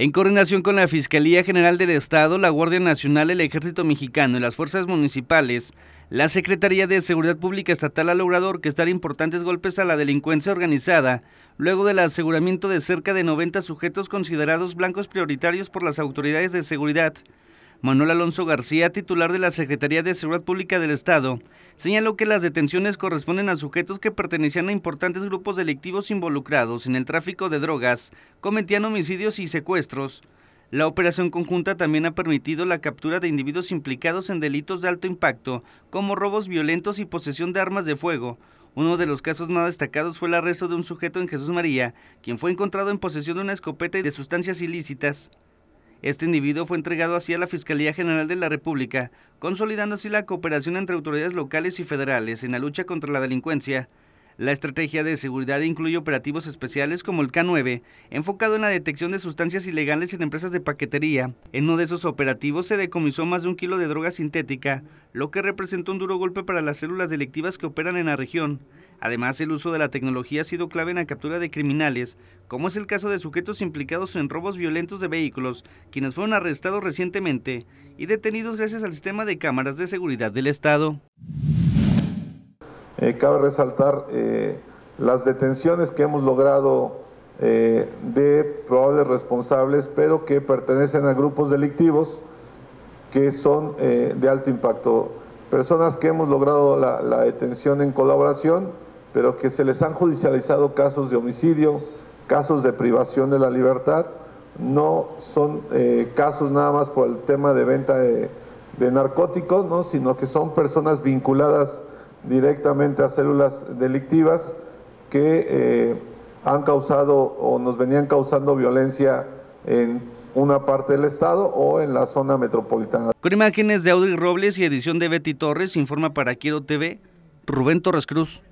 En coordinación con la Fiscalía General del Estado, la Guardia Nacional, el Ejército Mexicano y las fuerzas municipales, la Secretaría de Seguridad Pública Estatal ha logrado orquestar importantes golpes a la delincuencia organizada, luego del aseguramiento de cerca de 90 sujetos considerados blancos prioritarios por las autoridades de seguridad Manuel Alonso García, titular de la Secretaría de Seguridad Pública del Estado, señaló que las detenciones corresponden a sujetos que pertenecían a importantes grupos delictivos involucrados en el tráfico de drogas, cometían homicidios y secuestros. La operación conjunta también ha permitido la captura de individuos implicados en delitos de alto impacto, como robos violentos y posesión de armas de fuego, uno de los casos más destacados fue el arresto de un sujeto en Jesús María, quien fue encontrado en posesión de una escopeta y de sustancias ilícitas. Este individuo fue entregado así a la Fiscalía General de la República, consolidando así la cooperación entre autoridades locales y federales en la lucha contra la delincuencia. La estrategia de seguridad incluye operativos especiales como el K9, enfocado en la detección de sustancias ilegales en empresas de paquetería. En uno de esos operativos se decomisó más de un kilo de droga sintética, lo que representó un duro golpe para las células delictivas que operan en la región. Además, el uso de la tecnología ha sido clave en la captura de criminales, como es el caso de sujetos implicados en robos violentos de vehículos, quienes fueron arrestados recientemente y detenidos gracias al sistema de cámaras de seguridad del Estado. Eh, cabe resaltar eh, las detenciones que hemos logrado eh, de probables responsables, pero que pertenecen a grupos delictivos que son de alto impacto. Personas que hemos logrado la, la detención en colaboración pero que se les han judicializado casos de homicidio, casos de privación de la libertad, no son eh, casos nada más por el tema de venta de, narcóticos, ¿no? sino que son personas vinculadas directamente a células delictivas que eh, han causado o nos venían causando violencia en una parte del estado o en la zona metropolitana. Con imágenes de Audrey Robles y edición de Betty Torres, informa para Quiero TV, Rubén Torres Cruz.